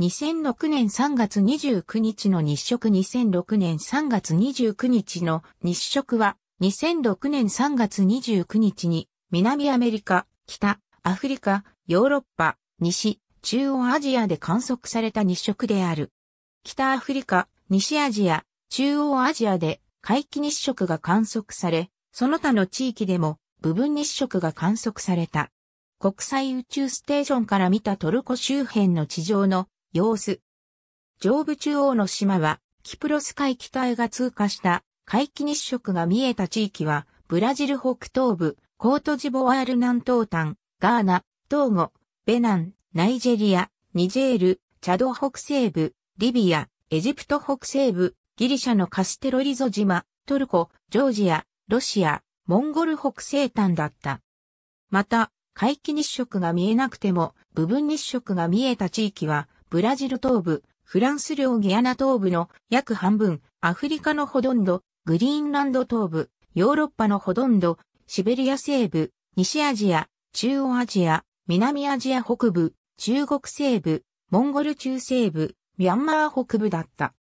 2006年3月29日の日食2006年3月29日の日食は2006年3月29日に南アメリカ、北、アフリカ、ヨーロッパ、西、中央アジアで観測された日食である。北アフリカ、西アジア、中央アジアで回帰日食が観測され、その他の地域でも部分日食が観測された。国際宇宙ステーションから見たトルコ周辺の地上の様子。上部中央の島は、キプロス海北へが通過した海域日食が見えた地域は、ブラジル北東部、コートジボワール南東端、ガーナ、トーゴ、ベナン、ナイジェリア、ニジェール、チャド北西部、リビア、エジプト北西部、ギリシャのカステロリゾ島、トルコ、ジョージア、ロシア、モンゴル北西端だった。また、海域日食が見えなくても、部分日食が見えた地域は、ブラジル東部、フランス領ギアナ東部の約半分、アフリカのほとんど、グリーンランド東部、ヨーロッパのほとんど、シベリア西部、西アジア、中央アジア、南アジア北部、中国西部、モンゴル中西部、ミャンマー北部だった。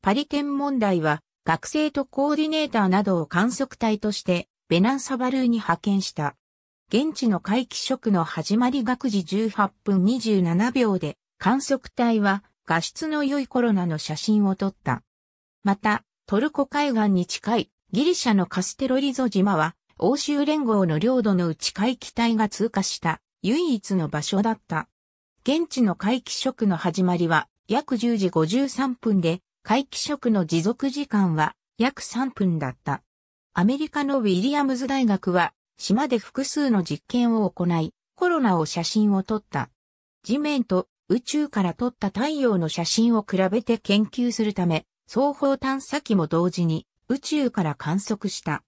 パリ県問題は、学生とコーディネーターなどを観測隊として、ベナンサバルーに派遣した。現地の皆既食の始まり学時18分27秒で、観測隊は画質の良いコロナの写真を撮った。また、トルコ海岸に近いギリシャのカステロリゾ島は欧州連合の領土の内海機隊が通過した唯一の場所だった。現地の海域。食の始まりは約10時53分で、海域食の持続時間は約3分だった。アメリカのウィリアムズ大学は島で複数の実験を行い、コロナを写真を撮った。地面と宇宙から撮った太陽の写真を比べて研究するため、双方探査機も同時に宇宙から観測した。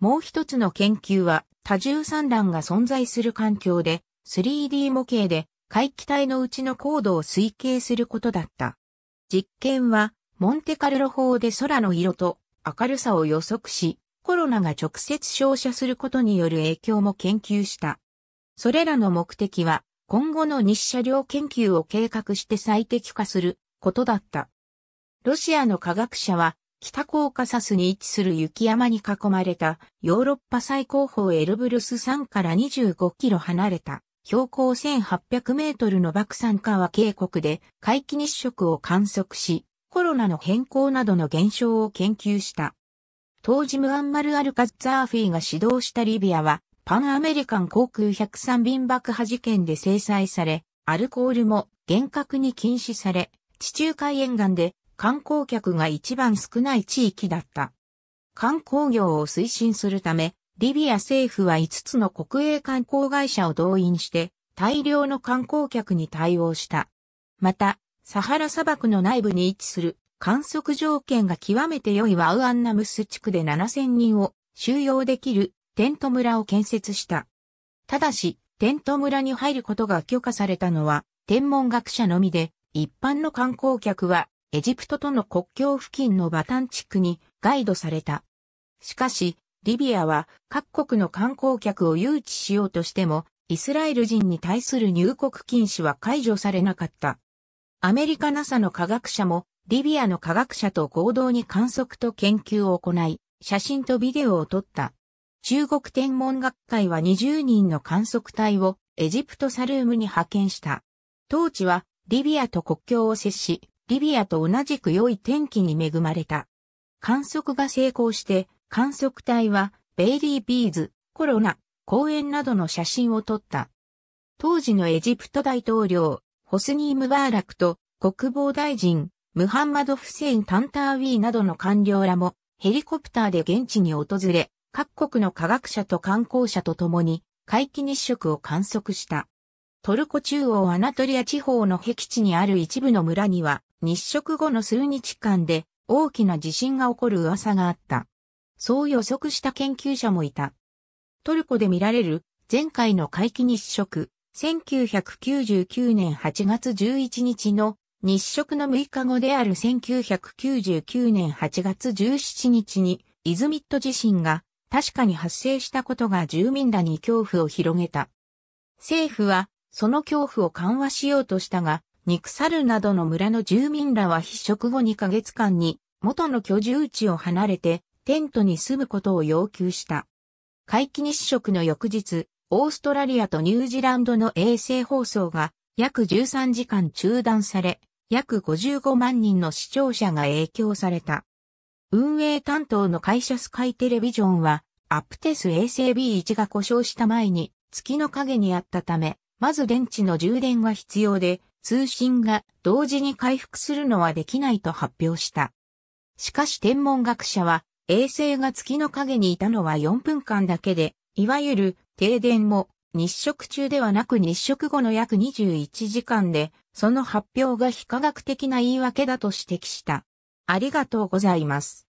もう一つの研究は多重産卵が存在する環境で 3D 模型で回帰体のうちの高度を推計することだった。実験はモンテカルロ法で空の色と明るさを予測し、コロナが直接照射することによる影響も研究した。それらの目的は今後の日射量研究を計画して最適化することだった。ロシアの科学者は北コーカサスに位置する雪山に囲まれたヨーロッパ最高峰エルブルス山から25キロ離れた標高1800メートルの爆山川渓谷で回帰日食を観測し、コロナの変更などの現象を研究した。当時ムアンマル・アルカッザーフィーが指導したリビアはパンアメリカン航空103便爆破事件で制裁され、アルコールも厳格に禁止され、地中海沿岸で観光客が一番少ない地域だった。観光業を推進するため、リビア政府は5つの国営観光会社を動員して大量の観光客に対応した。また、サハラ砂漠の内部に位置する観測条件が極めて良いワウアンナムス地区で7000人を収容できるテント村を建設した。ただし、テント村に入ることが許可されたのは、天文学者のみで、一般の観光客は、エジプトとの国境付近のバタン地区にガイドされた。しかし、リビアは各国の観光客を誘致しようとしても、イスラエル人に対する入国禁止は解除されなかった。アメリカ NASA の科学者も、リビアの科学者と合同に観測と研究を行い、写真とビデオを撮った。中国天文学会は20人の観測隊をエジプトサルームに派遣した。当地はリビアと国境を接し、リビアと同じく良い天気に恵まれた。観測が成功して、観測隊はベイリービーズ、コロナ、公園などの写真を撮った。当時のエジプト大統領、ホスニー・ムバーラクと国防大臣、ムハンマド・フセイン・タンターウィーなどの官僚らもヘリコプターで現地に訪れ、各国の科学者と観光者と共に回帰日食を観測した。トルコ中央アナトリア地方の僻地にある一部の村には日食後の数日間で大きな地震が起こる噂があった。そう予測した研究者もいた。トルコで見られる前回の回帰日食、1999年8月11日の日食の6日後である1999年8月17日にイズミット地震が確かに発生したことが住民らに恐怖を広げた。政府は、その恐怖を緩和しようとしたが、肉猿などの村の住民らは必食後2ヶ月間に元の居住地を離れてテントに住むことを要求した。皆既日食の翌日、オーストラリアとニュージーランドの衛星放送が約13時間中断され、約55万人の視聴者が影響された。運営担当の会社スカイテレビジョンは、アプテス衛星 B1 が故障した前に、月の影にあったため、まず電池の充電が必要で、通信が同時に回復するのはできないと発表した。しかし天文学者は、衛星が月の影にいたのは4分間だけで、いわゆる停電も日食中ではなく日食後の約21時間で、その発表が非科学的な言い訳だと指摘した。ありがとうございます。